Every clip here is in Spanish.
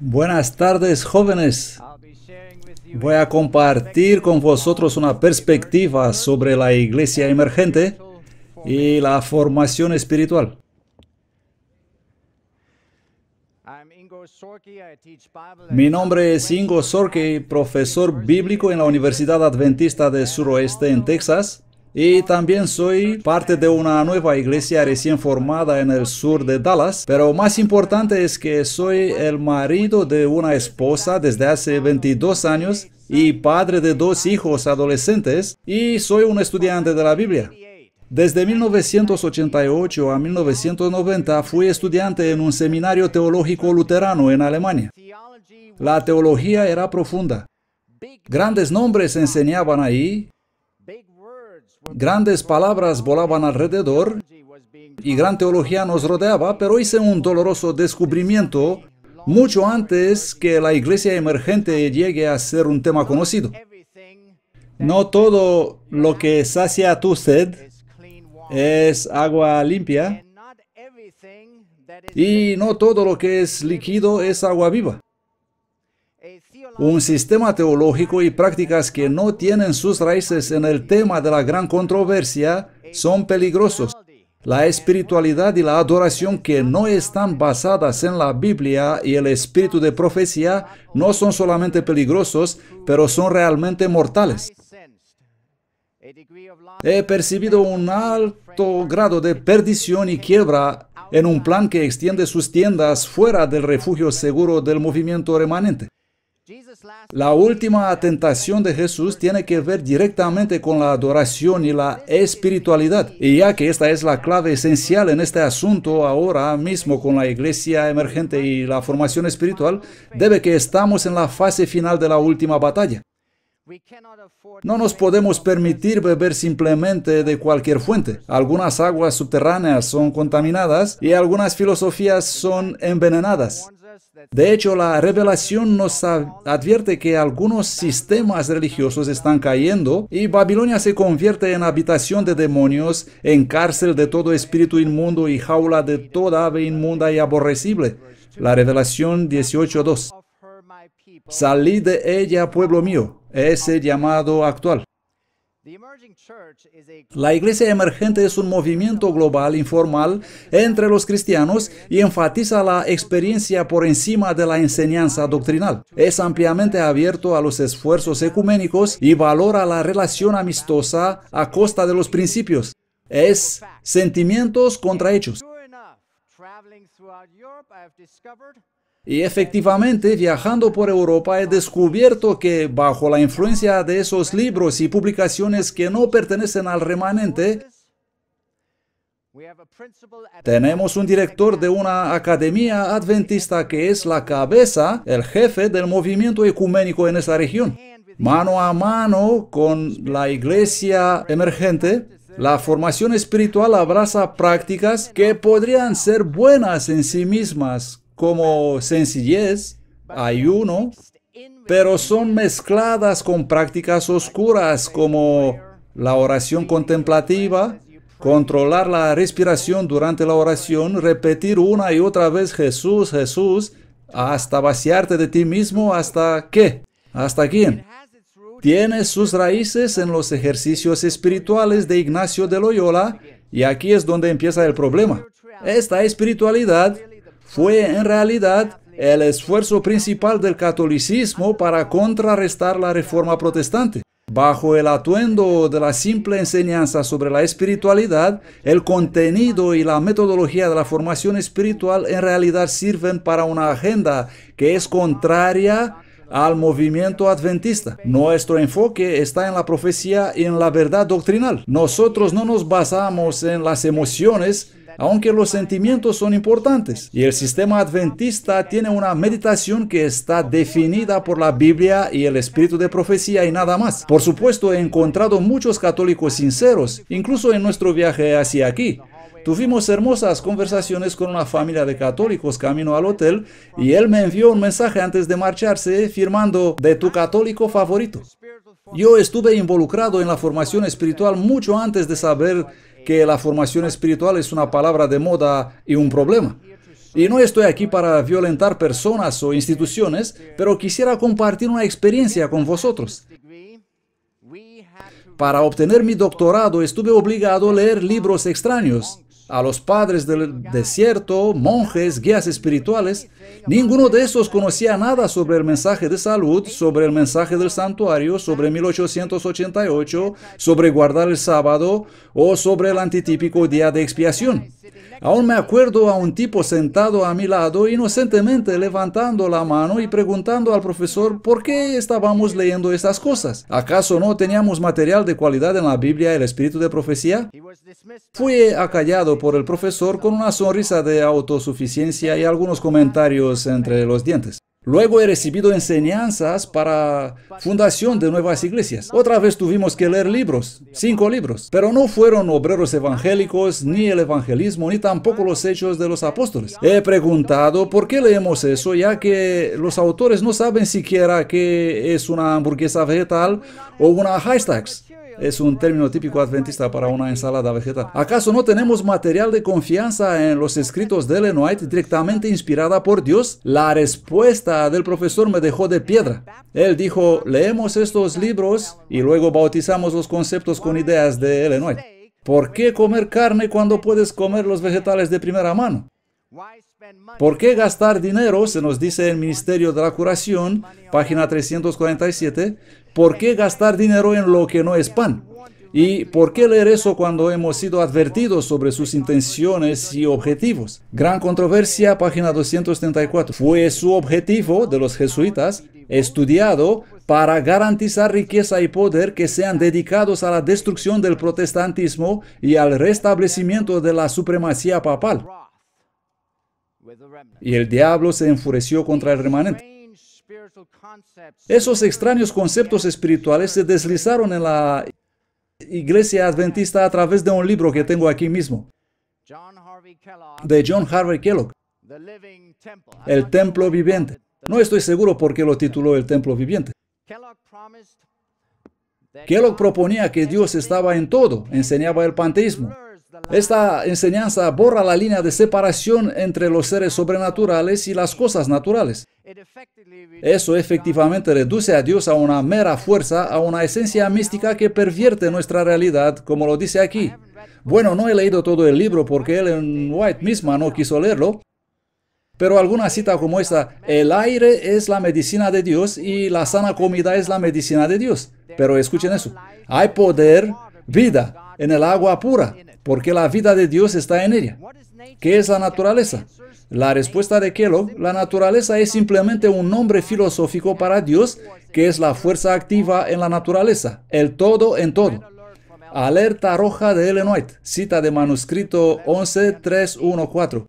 Buenas tardes jóvenes. Voy a compartir con vosotros una perspectiva sobre la iglesia emergente y la formación espiritual. Mi nombre es Ingo Sorke, profesor bíblico en la Universidad Adventista del Suroeste en Texas y también soy parte de una nueva iglesia recién formada en el sur de Dallas. Pero más importante es que soy el marido de una esposa desde hace 22 años y padre de dos hijos adolescentes. Y soy un estudiante de la Biblia. Desde 1988 a 1990 fui estudiante en un seminario teológico luterano en Alemania. La teología era profunda. Grandes nombres enseñaban ahí Grandes palabras volaban alrededor y gran teología nos rodeaba, pero hice un doloroso descubrimiento mucho antes que la iglesia emergente llegue a ser un tema conocido. No todo lo que sacia tu sed es agua limpia y no todo lo que es líquido es agua viva un sistema teológico y prácticas que no tienen sus raíces en el tema de la gran controversia son peligrosos. La espiritualidad y la adoración que no están basadas en la Biblia y el espíritu de profecía no son solamente peligrosos, pero son realmente mortales. He percibido un alto grado de perdición y quiebra en un plan que extiende sus tiendas fuera del refugio seguro del movimiento remanente. La última tentación de Jesús tiene que ver directamente con la adoración y la espiritualidad. Y ya que esta es la clave esencial en este asunto ahora mismo con la iglesia emergente y la formación espiritual, debe que estamos en la fase final de la última batalla. No nos podemos permitir beber simplemente de cualquier fuente. Algunas aguas subterráneas son contaminadas y algunas filosofías son envenenadas. De hecho, la revelación nos advierte que algunos sistemas religiosos están cayendo y Babilonia se convierte en habitación de demonios, en cárcel de todo espíritu inmundo y jaula de toda ave inmunda y aborrecible. La revelación 18.2. Salí de ella, pueblo mío, ese llamado actual. La iglesia emergente es un movimiento global informal entre los cristianos y enfatiza la experiencia por encima de la enseñanza doctrinal. Es ampliamente abierto a los esfuerzos ecuménicos y valora la relación amistosa a costa de los principios. Es sentimientos contra hechos. Y efectivamente, viajando por Europa he descubierto que bajo la influencia de esos libros y publicaciones que no pertenecen al remanente, tenemos un director de una academia adventista que es la cabeza, el jefe del movimiento ecuménico en esa región. Mano a mano con la iglesia emergente, la formación espiritual abraza prácticas que podrían ser buenas en sí mismas, como sencillez, ayuno, pero son mezcladas con prácticas oscuras como la oración contemplativa, controlar la respiración durante la oración, repetir una y otra vez Jesús, Jesús, hasta vaciarte de ti mismo, hasta qué, hasta quién. Tiene sus raíces en los ejercicios espirituales de Ignacio de Loyola y aquí es donde empieza el problema. Esta espiritualidad fue en realidad el esfuerzo principal del catolicismo para contrarrestar la reforma protestante. Bajo el atuendo de la simple enseñanza sobre la espiritualidad, el contenido y la metodología de la formación espiritual en realidad sirven para una agenda que es contraria al movimiento adventista. Nuestro enfoque está en la profecía y en la verdad doctrinal. Nosotros no nos basamos en las emociones, aunque los sentimientos son importantes. Y el sistema adventista tiene una meditación que está definida por la Biblia y el espíritu de profecía y nada más. Por supuesto, he encontrado muchos católicos sinceros, incluso en nuestro viaje hacia aquí. Tuvimos hermosas conversaciones con una familia de católicos camino al hotel y él me envió un mensaje antes de marcharse firmando de tu católico favorito. Yo estuve involucrado en la formación espiritual mucho antes de saber que la formación espiritual es una palabra de moda y un problema. Y no estoy aquí para violentar personas o instituciones, pero quisiera compartir una experiencia con vosotros. Para obtener mi doctorado estuve obligado a leer libros extraños, a los padres del desierto, monjes, guías espirituales, ninguno de esos conocía nada sobre el mensaje de salud, sobre el mensaje del santuario, sobre 1888, sobre guardar el sábado o sobre el antitípico día de expiación. Aún me acuerdo a un tipo sentado a mi lado, inocentemente levantando la mano y preguntando al profesor por qué estábamos leyendo estas cosas. ¿Acaso no teníamos material de cualidad en la Biblia el espíritu de profecía? Fue acallado por el profesor con una sonrisa de autosuficiencia y algunos comentarios entre los dientes. Luego he recibido enseñanzas para fundación de nuevas iglesias. Otra vez tuvimos que leer libros, cinco libros, pero no fueron obreros evangélicos, ni el evangelismo, ni tampoco los hechos de los apóstoles. He preguntado por qué leemos eso, ya que los autores no saben siquiera que es una hamburguesa vegetal o una hashtags es un término típico adventista para una ensalada vegetal. ¿Acaso no tenemos material de confianza en los escritos de Ellen White directamente inspirada por Dios? La respuesta del profesor me dejó de piedra. Él dijo, leemos estos libros y luego bautizamos los conceptos con ideas de Ellen White. ¿Por qué comer carne cuando puedes comer los vegetales de primera mano? ¿Por qué gastar dinero, se nos dice en el Ministerio de la Curación, página 347, ¿Por qué gastar dinero en lo que no es pan? ¿Y por qué leer eso cuando hemos sido advertidos sobre sus intenciones y objetivos? Gran controversia, página 234. Fue su objetivo de los jesuitas estudiado para garantizar riqueza y poder que sean dedicados a la destrucción del protestantismo y al restablecimiento de la supremacía papal. Y el diablo se enfureció contra el remanente. Esos extraños conceptos espirituales se deslizaron en la iglesia adventista a través de un libro que tengo aquí mismo, de John Harvey Kellogg, El Templo Viviente. No estoy seguro por qué lo tituló El Templo Viviente. Kellogg proponía que Dios estaba en todo, enseñaba el panteísmo, esta enseñanza borra la línea de separación entre los seres sobrenaturales y las cosas naturales. Eso efectivamente reduce a Dios a una mera fuerza, a una esencia mística que pervierte nuestra realidad, como lo dice aquí. Bueno, no he leído todo el libro porque Ellen White misma no quiso leerlo, pero alguna cita como esta, el aire es la medicina de Dios y la sana comida es la medicina de Dios. Pero escuchen eso, hay poder vida en el agua pura, porque la vida de Dios está en ella. ¿Qué es la naturaleza? La respuesta de Kellogg, la naturaleza es simplemente un nombre filosófico para Dios, que es la fuerza activa en la naturaleza, el todo en todo. Alerta roja de Ellen White, cita de manuscrito 11314.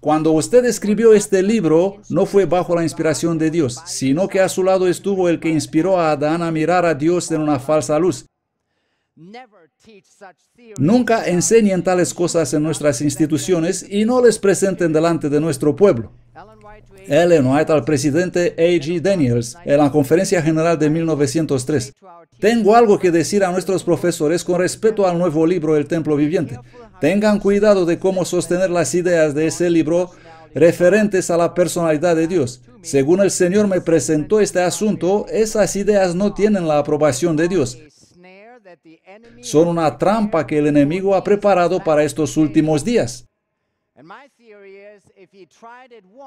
Cuando usted escribió este libro, no fue bajo la inspiración de Dios, sino que a su lado estuvo el que inspiró a Adán a mirar a Dios en una falsa luz. Nunca enseñen tales cosas en nuestras instituciones y no les presenten delante de nuestro pueblo. Ellen White al presidente A.G. Daniels en la Conferencia General de 1903. Tengo algo que decir a nuestros profesores con respecto al nuevo libro El Templo Viviente. Tengan cuidado de cómo sostener las ideas de ese libro referentes a la personalidad de Dios. Según el Señor me presentó este asunto, esas ideas no tienen la aprobación de Dios. Son una trampa que el enemigo ha preparado para estos últimos días.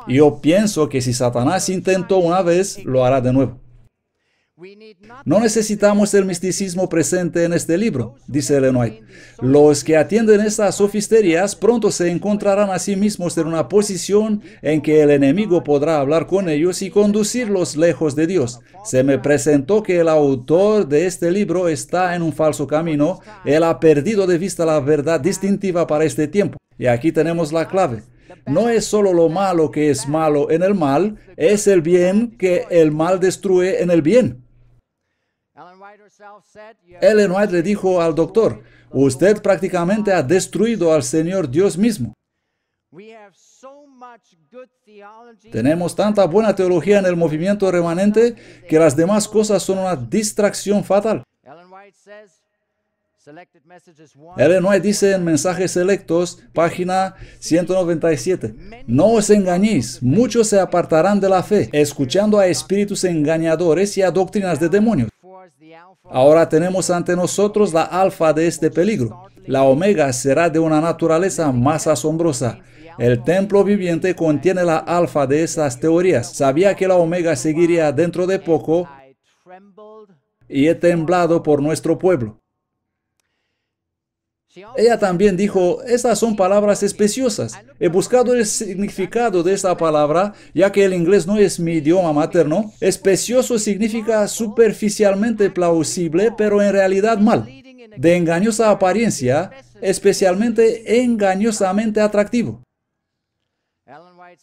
Yo pienso que si Satanás intentó una vez, lo hará de nuevo. No necesitamos el misticismo presente en este libro, dice Lenoy. Los que atienden estas sofisterías pronto se encontrarán a sí mismos en una posición en que el enemigo podrá hablar con ellos y conducirlos lejos de Dios. Se me presentó que el autor de este libro está en un falso camino. Él ha perdido de vista la verdad distintiva para este tiempo. Y aquí tenemos la clave no es solo lo malo que es malo en el mal, es el bien que el mal destruye en el bien. Ellen White le dijo al doctor, usted prácticamente ha destruido al Señor Dios mismo. Tenemos tanta buena teología en el movimiento remanente que las demás cosas son una distracción fatal. White dice en Mensajes Selectos, página 197, No os engañéis, muchos se apartarán de la fe, escuchando a espíritus engañadores y a doctrinas de demonios. Ahora tenemos ante nosotros la alfa de este peligro. La omega será de una naturaleza más asombrosa. El templo viviente contiene la alfa de esas teorías. Sabía que la omega seguiría dentro de poco y he temblado por nuestro pueblo. Ella también dijo, estas son palabras especiosas. He buscado el significado de esta palabra, ya que el inglés no es mi idioma materno. Especioso significa superficialmente plausible, pero en realidad mal. De engañosa apariencia, especialmente engañosamente atractivo.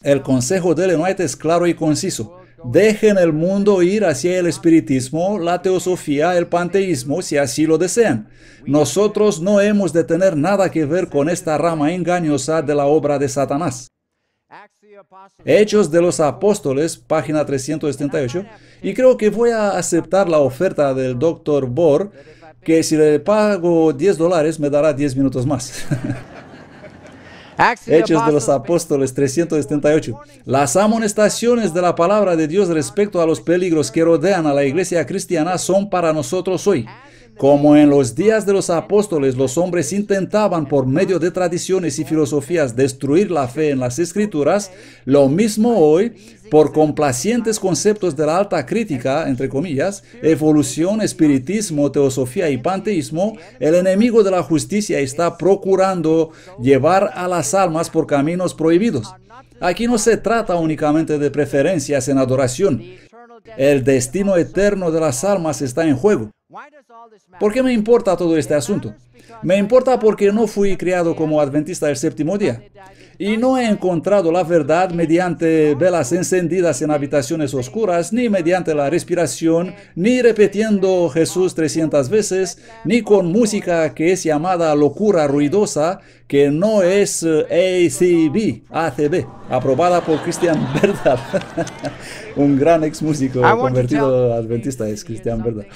El consejo de Ellen White es claro y conciso dejen el mundo ir hacia el espiritismo, la teosofía, el panteísmo, si así lo desean. Nosotros no hemos de tener nada que ver con esta rama engañosa de la obra de Satanás. Hechos de los Apóstoles, página 378, y creo que voy a aceptar la oferta del doctor Bohr, que si le pago 10 dólares me dará 10 minutos más. Hechos de los Apóstoles 378. Las amonestaciones de la palabra de Dios respecto a los peligros que rodean a la iglesia cristiana son para nosotros hoy. Como en los días de los apóstoles los hombres intentaban por medio de tradiciones y filosofías destruir la fe en las escrituras, lo mismo hoy, por complacientes conceptos de la alta crítica, entre comillas, evolución, espiritismo, teosofía y panteísmo, el enemigo de la justicia está procurando llevar a las almas por caminos prohibidos. Aquí no se trata únicamente de preferencias en adoración. El destino eterno de las almas está en juego. ¿Por qué me importa todo este asunto? Me importa porque no fui criado como adventista del séptimo día y no he encontrado la verdad mediante velas encendidas en habitaciones oscuras, ni mediante la respiración, ni repitiendo Jesús 300 veces, ni con música que es llamada locura ruidosa, que no es eh, ACB, ACB, aprobada por Christian Berdal, un gran ex músico convertido adventista es Christian Berdal.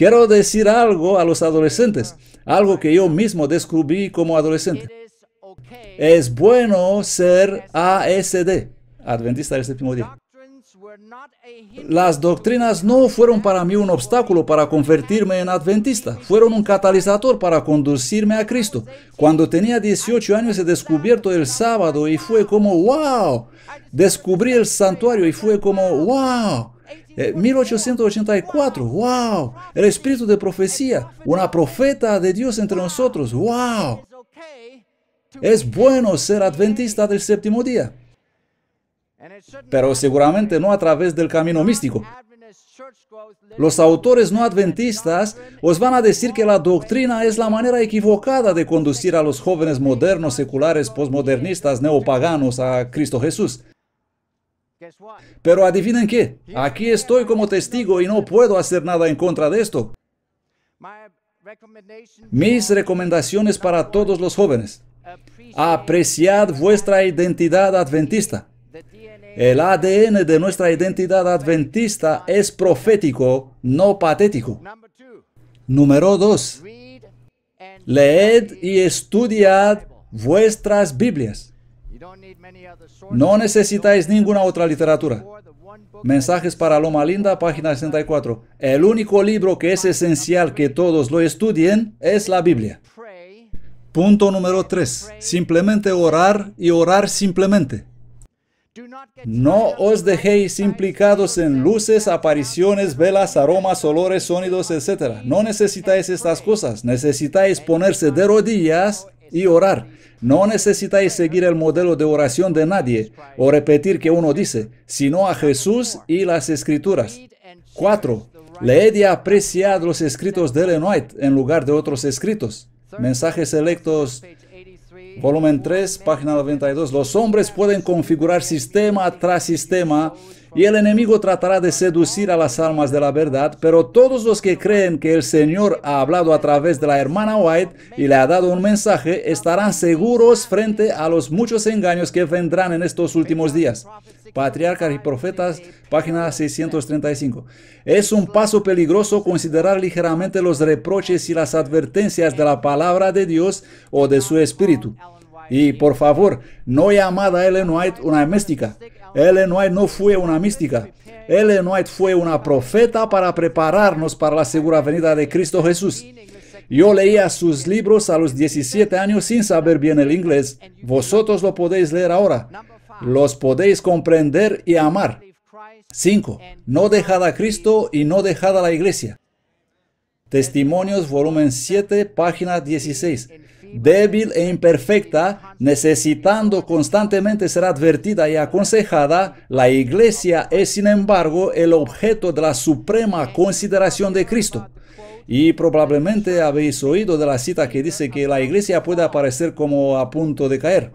Quiero decir algo a los adolescentes, algo que yo mismo descubrí como adolescente. Es bueno ser ASD, Adventista del séptimo este día. Las doctrinas no fueron para mí un obstáculo para convertirme en adventista, fueron un catalizador para conducirme a Cristo. Cuando tenía 18 años he descubierto el sábado y fue como, wow, descubrí el santuario y fue como, wow, 1884, eh, wow, el espíritu de profecía, una profeta de Dios entre nosotros, wow. Es bueno ser adventista del séptimo día, pero seguramente no a través del camino místico. Los autores no adventistas os van a decir que la doctrina es la manera equivocada de conducir a los jóvenes modernos, seculares, posmodernistas, neopaganos a Cristo Jesús. Pero adivinen qué, aquí estoy como testigo y no puedo hacer nada en contra de esto. Mis recomendaciones para todos los jóvenes. Apreciad vuestra identidad adventista. El ADN de nuestra identidad adventista es profético, no patético. Número dos, Leed y estudiad vuestras Biblias. No necesitáis ninguna otra literatura. Mensajes para Loma Linda, página 64. El único libro que es esencial que todos lo estudien es la Biblia. Punto número 3. Simplemente orar y orar simplemente. No os dejéis implicados en luces, apariciones, velas, aromas, olores, sonidos, etc. No necesitáis estas cosas. Necesitáis ponerse de rodillas y orar. No necesitáis seguir el modelo de oración de nadie o repetir que uno dice, sino a Jesús y las escrituras. 4. Leed y apreciad los escritos de Ellen en lugar de otros escritos. Mensajes selectos, volumen 3, página 92. Los hombres pueden configurar sistema tras sistema y el enemigo tratará de seducir a las almas de la verdad, pero todos los que creen que el Señor ha hablado a través de la hermana White y le ha dado un mensaje estarán seguros frente a los muchos engaños que vendrán en estos últimos días. Patriarcas y Profetas, página 635. Es un paso peligroso considerar ligeramente los reproches y las advertencias de la palabra de Dios o de su espíritu. Y por favor, no llamada a Ellen White una mística. Ellen White no fue una mística. Ellen White fue una profeta para prepararnos para la segura venida de Cristo Jesús. Yo leía sus libros a los 17 años sin saber bien el inglés. Vosotros lo podéis leer ahora. Los podéis comprender y amar. 5. No dejad a Cristo y no dejad a la iglesia. Testimonios, volumen 7, página 16 débil e imperfecta, necesitando constantemente ser advertida y aconsejada, la iglesia es sin embargo el objeto de la suprema consideración de Cristo. Y probablemente habéis oído de la cita que dice que la iglesia puede aparecer como a punto de caer.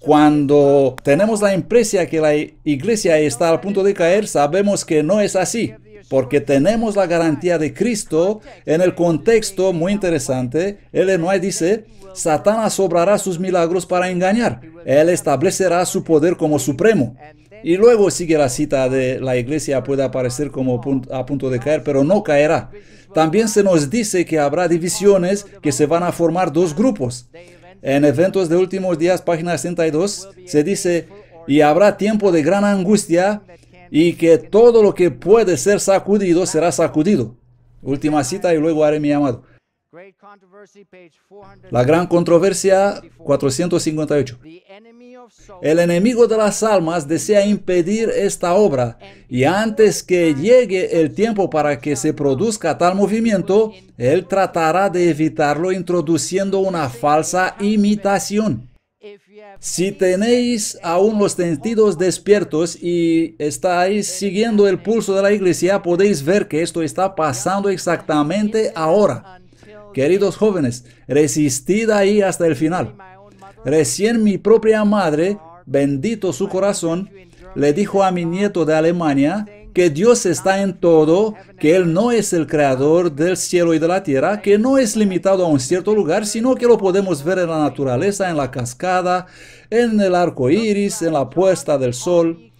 Cuando tenemos la impresión que la iglesia está al punto de caer, sabemos que no es así porque tenemos la garantía de Cristo en el contexto muy interesante. El no dice, Satanás obrará sus milagros para engañar. Él establecerá su poder como supremo. Y luego sigue la cita de la iglesia puede aparecer como a punto de caer, pero no caerá. También se nos dice que habrá divisiones, que se van a formar dos grupos. En Eventos de Últimos Días, página 62, se dice, y habrá tiempo de gran angustia y que todo lo que puede ser sacudido será sacudido. Última cita y luego haré mi llamado. La gran controversia 458. El enemigo de las almas desea impedir esta obra y antes que llegue el tiempo para que se produzca tal movimiento, él tratará de evitarlo introduciendo una falsa imitación. Si tenéis aún los sentidos despiertos y estáis siguiendo el pulso de la iglesia, podéis ver que esto está pasando exactamente ahora. Queridos jóvenes, resistid ahí hasta el final. Recién mi propia madre, bendito su corazón, le dijo a mi nieto de Alemania, que Dios está en todo, que Él no es el creador del cielo y de la tierra, que no es limitado a un cierto lugar, sino que lo podemos ver en la naturaleza, en la cascada, en el arco iris, en la puesta del sol.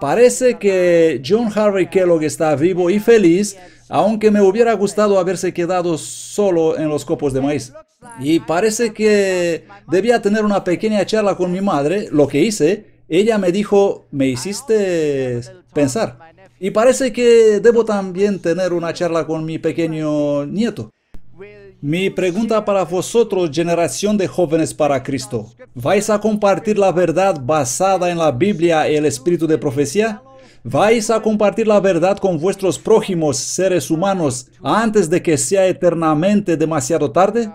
Parece que John Harvey Kellogg está vivo y feliz, aunque me hubiera gustado haberse quedado solo en los copos de maíz. Y parece que debía tener una pequeña charla con mi madre, lo que hice. Ella me dijo, me hiciste pensar. Y parece que debo también tener una charla con mi pequeño nieto. Mi pregunta para vosotros, generación de jóvenes para Cristo. ¿Vais a compartir la verdad basada en la Biblia y el espíritu de profecía? ¿Vais a compartir la verdad con vuestros prójimos, seres humanos, antes de que sea eternamente demasiado tarde?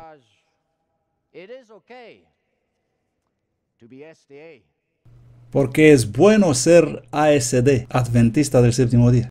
porque es bueno ser ASD, adventista del séptimo día.